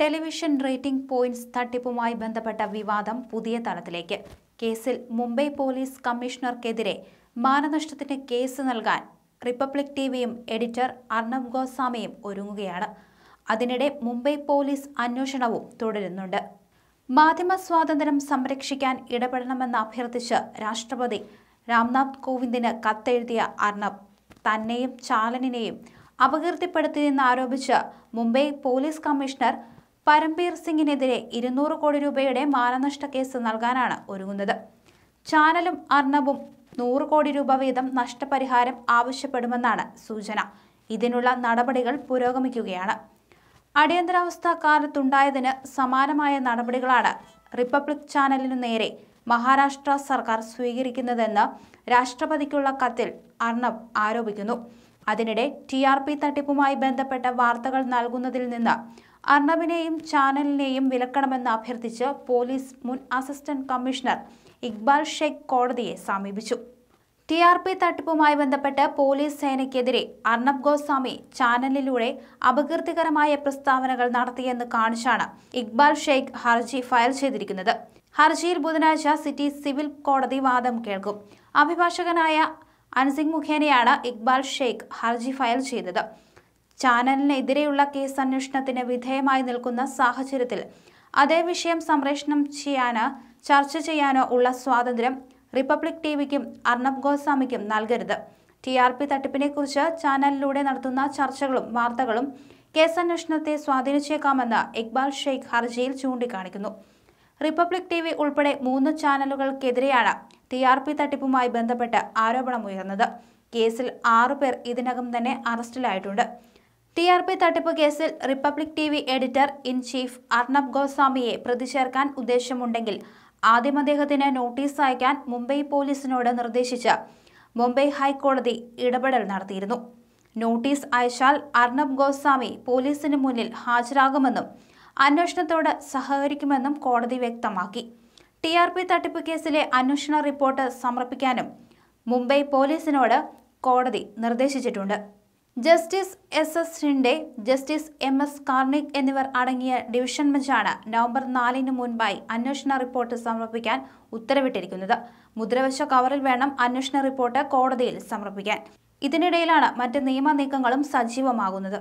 television rating points തട്ടിപ്പുമായി ബന്ധപ്പെട്ട വിവാദം പുതിയ തലത്തിലേക്ക് കേസിൽ മുംബൈ പോലീസ് കമ്മീഷണർക്കെതിരെ മാനനഷ്ടത്തിന് കേസ് നൽകാൻ റിപ്പബ്ലിക് ടിവിയും എഡിറ്റർ അർണബ് ഗോസ്വാമിയും ഒരുങ്ങുകയാണ് അതിനിടെ മുംബൈ പോലീസ് അന്വേഷണവും തുടരുന്നുണ്ട് മാധ്യമ സ്വാതന്ത്ര്യം സംരക്ഷിക്കാൻ ഇടപെടണമെന്ന് അഭ്യർത്ഥിച്ച് രാഷ്ട്രപതി രാംനാഥ് കോവിന്ദിന് കത്തെഴുതിയ അർണബ് തന്നെയും ചാലനിനെയും അപകീർത്തിപ്പെടുത്തിയെന്ന് ആരോപിച്ച് മുംബൈ പോലീസ് കമ്മീഷണർ പരംബീർ സിംഗിനെതിരെ ഇരുന്നൂറ് കോടി രൂപയുടെ മാനനഷ്ട കേസ് നൽകാനാണ് ഒരുങ്ങുന്നത് ചാനലും അർണബും നൂറ് കോടി രൂപ വീതം നഷ്ടപരിഹാരം ആവശ്യപ്പെടുമെന്നാണ് സൂചന ഇതിനുള്ള നടപടികൾ പുരോഗമിക്കുകയാണ് അടിയന്തരാവസ്ഥ കാലത്തുണ്ടായതിന് സമാനമായ നടപടികളാണ് റിപ്പബ്ലിക് ചാനലിനു നേരെ മഹാരാഷ്ട്ര സർക്കാർ സ്വീകരിക്കുന്നതെന്ന് രാഷ്ട്രപതിക്കുള്ള കത്തിൽ അർണബ് ആരോപിക്കുന്നു അതിനിടെ ടി ആർ പി തട്ടിപ്പുമായി ബന്ധപ്പെട്ട വാർത്തകൾ നൽകുന്നതിൽ നിന്ന് അർണബിനെയും ചാനലിനെയും വിലക്കണമെന്ന് അഭ്യർത്ഥിച്ച് പോലീസ് മുൻ അസിസ്റ്റന്റ് കമ്മീഷണർ ഇക്ബാൽ ഷെയ്ഖ് കോടതിയെ സമീപിച്ചു ടി ആർ പി തട്ടിപ്പുമായി ബന്ധപ്പെട്ട് പോലീസ് സേനയ്ക്കെതിരെ അർണബ് ഗോസ്വാമി ചാനലിലൂടെ അപകീർത്തികരമായ പ്രസ്താവനകൾ നടത്തിയെന്ന് കാണിച്ചാണ് ഇക്ബാൽ ഷെയ്ഖ് ഹർജി ഫയൽ ചെയ്തിരിക്കുന്നത് ഹർജിയിൽ ബുധനാഴ്ച സിറ്റി സിവിൽ കോടതി വാദം കേൾക്കും അഭിഭാഷകനായ അൻസിംഗ് മുഖേനയാണ് ഇക്ബാൽ ഷെയ്ഖ് ഹർജി ഫയൽ ചെയ്തത് ചാനലിനെതിരെയുള്ള കേസ് അന്വേഷണത്തിന് വിധേയമായി നിൽക്കുന്ന സാഹചര്യത്തിൽ അതേ വിഷയം സംപ്രേഷണം ചെയ്യാനോ ചർച്ച ചെയ്യാനോ ഉള്ള സ്വാതന്ത്ര്യം റിപ്പബ്ലിക് ടി വിക്കും അർണബ് ഗോസ്വാമിക്കും നൽകരുത് ടി ആർ പി തട്ടിപ്പിനെക്കുറിച്ച് ചാനലിലൂടെ നടത്തുന്ന ചർച്ചകളും വാർത്തകളും കേസന്വേഷണത്തെ സ്വാധീനിച്ചേക്കാമെന്ന് ഇക്ബാൽ ഷെയ്ഖ് ഹർജിയിൽ ചൂണ്ടിക്കാണിക്കുന്നു റിപ്പബ്ലിക് ടി വി ഉൾപ്പെടെ മൂന്ന് ചാനലുകൾക്കെതിരെയാണ് ടി ആർ പി തട്ടിപ്പുമായി ബന്ധപ്പെട്ട് ആരോപണമുയർന്നത് കേസിൽ ആറുപേർ ഇതിനകം തന്നെ അറസ്റ്റിലായിട്ടുണ്ട് ടി ആർ പി തട്ടിപ്പ് കേസിൽ republic T V editor in chief Arnab ഗോസ്വാമിയെ പ്രതി ചേർക്കാൻ ഉദ്ദേശമുണ്ടെങ്കിൽ ആദ്യം അദ്ദേഹത്തിന് നോട്ടീസ് അയക്കാൻ മുംബൈ പോലീസിനോട് നിർദ്ദേശിച്ച മുംബൈ ഹൈക്കോടതി ഇടപെടൽ നടത്തിയിരുന്നു നോട്ടീസ് അയച്ചാൽ അർണബ് ഗോസ്വാമി പോലീസിന് മുന്നിൽ ഹാജരാകുമെന്നും അന്വേഷണത്തോട് സഹകരിക്കുമെന്നും കോടതി വ്യക്തമാക്കി ടി ആർ പി തട്ടിപ്പ് കേസിലെ അന്വേഷണ റിപ്പോർട്ട് സമർപ്പിക്കാനും മുംബൈ പോലീസിനോട് കോടതി നിർദ്ദേശിച്ചിട്ടുണ്ട് justice S S Shinde justice M S Karnik എന്നിവർ അടങ്ങിയ ഡിവിഷൻ ബെഞ്ചാണ് നവംബർ നാലിന് മുൻപായി അന്വേഷണ റിപ്പോർട്ട് സമർപ്പിക്കാൻ ഉത്തരവിട്ടിരിക്കുന്നത് മുദ്രവശ കവറിൽ വേണം അന്വേഷണ റിപ്പോർട്ട് കോടതിയിൽ സമർപ്പിക്കാൻ ഇതിനിടയിലാണ് മറ്റ് നിയമ നീക്കങ്ങളും സജീവമാകുന്നത്